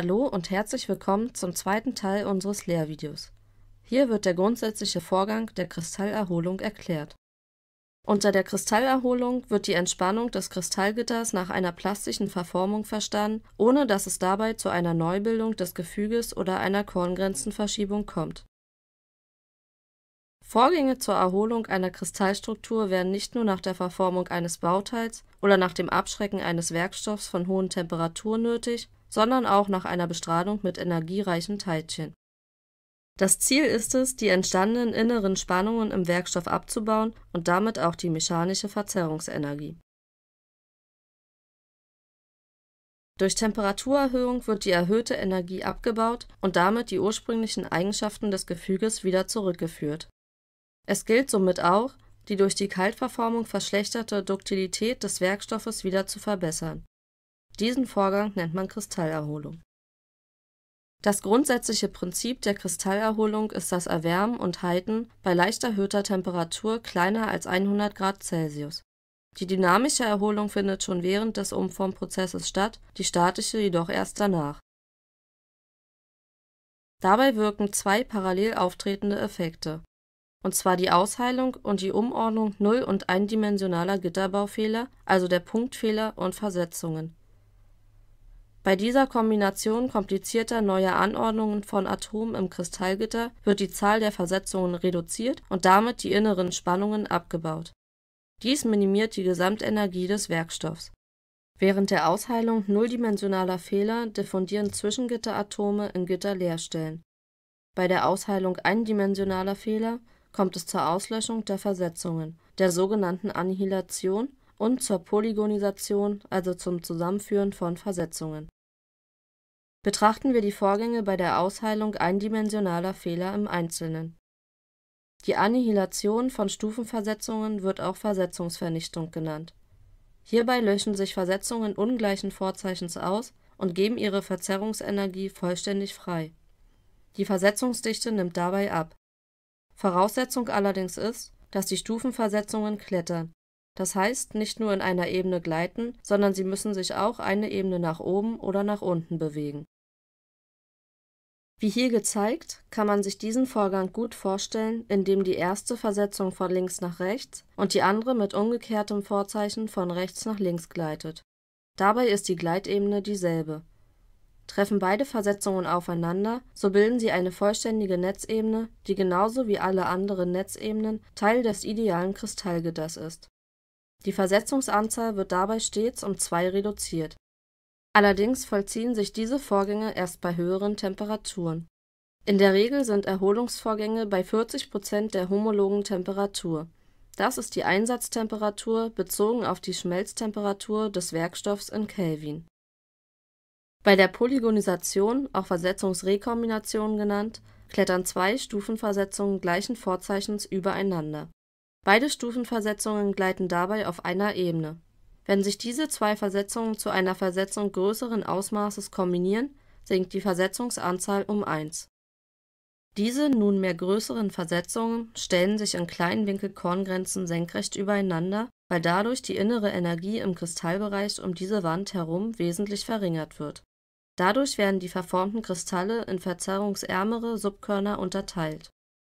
Hallo und herzlich willkommen zum zweiten Teil unseres Lehrvideos. Hier wird der grundsätzliche Vorgang der Kristallerholung erklärt. Unter der Kristallerholung wird die Entspannung des Kristallgitters nach einer plastischen Verformung verstanden, ohne dass es dabei zu einer Neubildung des Gefüges oder einer Korngrenzenverschiebung kommt Vorgänge zur Erholung einer Kristallstruktur werden nicht nur nach der Verformung eines Bauteils oder nach dem Abschrecken eines Werkstoffs von hohen Temperaturen nötig, sondern auch nach einer Bestrahlung mit energiereichen Teilchen. Das Ziel ist es, die entstandenen inneren Spannungen im Werkstoff abzubauen und damit auch die mechanische Verzerrungsenergie. Durch Temperaturerhöhung wird die erhöhte Energie abgebaut und damit die ursprünglichen Eigenschaften des Gefüges wieder zurückgeführt es gilt somit auch, die durch die Kaltverformung verschlechterte Duktilität des Werkstoffes wieder zu verbessern. Diesen Vorgang nennt man Kristallerholung. Das grundsätzliche Prinzip der Kristallerholung ist das Erwärmen und Halten bei leicht erhöhter Temperatur kleiner als 100 Grad Celsius. Die dynamische Erholung findet schon während des Umformprozesses statt, die statische jedoch erst danach. Dabei wirken zwei parallel auftretende Effekte und zwar die Ausheilung und die Umordnung null und eindimensionaler Gitterbaufehler, also der Punktfehler und Versetzungen. Bei dieser Kombination komplizierter neuer Anordnungen von Atomen im Kristallgitter wird die Zahl der Versetzungen reduziert und damit die inneren Spannungen abgebaut. Dies minimiert die Gesamtenergie des Werkstoffs. Während der Ausheilung nulldimensionaler Fehler diffundieren Zwischengitteratome in Gitterleerstellen. Bei der Ausheilung eindimensionaler Fehler kommt es zur Auslöschung der Versetzungen, der sogenannten Annihilation, und zur Polygonisation, also zum Zusammenführen von Versetzungen. Betrachten wir die Vorgänge bei der Ausheilung eindimensionaler Fehler im Einzelnen. Die Annihilation von Stufenversetzungen wird auch Versetzungsvernichtung genannt. Hierbei löschen sich Versetzungen ungleichen Vorzeichens aus und geben ihre Verzerrungsenergie vollständig frei. Die Versetzungsdichte nimmt dabei ab Voraussetzung allerdings ist, dass die Stufenversetzungen klettern, das heißt nicht nur in einer Ebene gleiten, sondern sie müssen sich auch eine Ebene nach oben oder nach unten bewegen. Wie hier gezeigt, kann man sich diesen Vorgang gut vorstellen, indem die erste Versetzung von links nach rechts und die andere mit umgekehrtem Vorzeichen von rechts nach links gleitet. Dabei ist die Gleitebene dieselbe Treffen beide Versetzungen aufeinander, so bilden sie eine vollständige Netzebene, die genauso wie alle anderen Netzebenen Teil des idealen Kristallgitters ist. Die Versetzungsanzahl wird dabei stets um zwei reduziert. Allerdings vollziehen sich diese Vorgänge erst bei höheren Temperaturen. In der Regel sind Erholungsvorgänge bei 40 Prozent der homologen Temperatur. Das ist die Einsatztemperatur bezogen auf die Schmelztemperatur des Werkstoffs in Kelvin bei der Polygonisation, auch Versetzungsrekombination genannt, klettern zwei Stufenversetzungen gleichen Vorzeichens übereinander. Beide Stufenversetzungen gleiten dabei auf einer Ebene. Wenn sich diese zwei Versetzungen zu einer Versetzung größeren Ausmaßes kombinieren, sinkt die Versetzungsanzahl um 1. Diese nunmehr größeren Versetzungen stellen sich in kleinen Winkelkorngrenzen senkrecht übereinander, weil dadurch die innere Energie im Kristallbereich um diese Wand herum wesentlich verringert wird Dadurch werden die verformten Kristalle in verzerrungsärmere Subkörner unterteilt.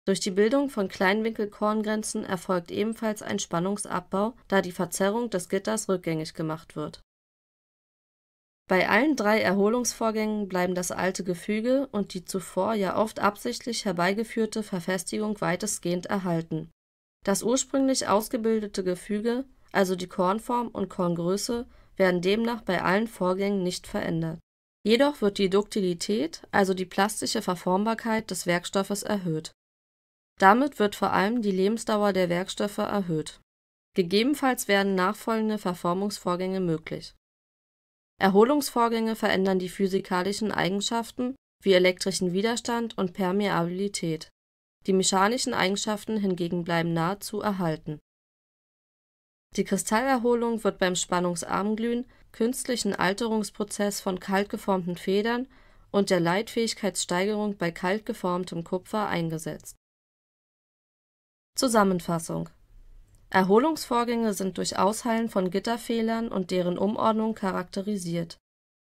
Durch die Bildung von Kleinwinkelkorngrenzen erfolgt ebenfalls ein Spannungsabbau, da die Verzerrung des Gitters rückgängig gemacht wird. Bei allen drei Erholungsvorgängen bleiben das alte Gefüge und die zuvor ja oft absichtlich herbeigeführte Verfestigung weitestgehend erhalten. Das ursprünglich ausgebildete Gefüge, also die Kornform und Korngröße, werden demnach bei allen Vorgängen nicht verändert Jedoch wird die Duktilität, also die plastische Verformbarkeit des Werkstoffes erhöht. Damit wird vor allem die Lebensdauer der Werkstoffe erhöht. Gegebenenfalls werden nachfolgende Verformungsvorgänge möglich: Erholungsvorgänge verändern die physikalischen Eigenschaften wie elektrischen Widerstand und Permeabilität, die mechanischen Eigenschaften hingegen bleiben nahezu erhalten. Die Kristallerholung wird beim Spannungsarmglühen künstlichen Alterungsprozess von kaltgeformten Federn und der Leitfähigkeitssteigerung bei kaltgeformtem Kupfer eingesetzt. Zusammenfassung Erholungsvorgänge sind durch Ausheilen von Gitterfehlern und deren Umordnung charakterisiert.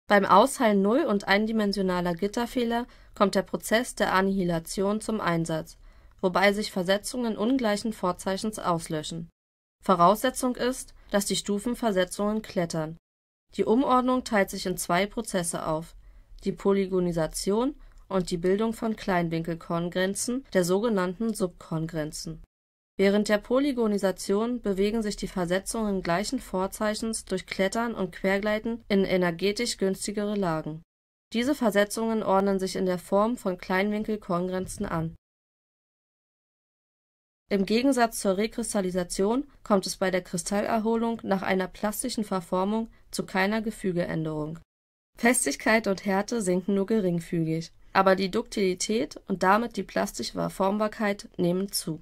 Beim Ausheilen null und eindimensionaler Gitterfehler kommt der Prozess der Annihilation zum Einsatz, wobei sich Versetzungen ungleichen Vorzeichens auslöschen. Voraussetzung ist, dass die Stufenversetzungen klettern die Umordnung teilt sich in zwei Prozesse auf: die Polygonisation und die Bildung von Kleinwinkelkorngrenzen, der sogenannten Subkorngrenzen. Während der Polygonisation bewegen sich die Versetzungen gleichen Vorzeichens durch Klettern und Quergleiten in energetisch günstigere Lagen. Diese Versetzungen ordnen sich in der Form von Kleinwinkelkorngrenzen an im Gegensatz zur Rekristallisation kommt es bei der Kristallerholung nach einer plastischen Verformung zu keiner Gefügeänderung. Festigkeit und Härte sinken nur geringfügig, aber die Duktilität und damit die plastische Verformbarkeit nehmen zu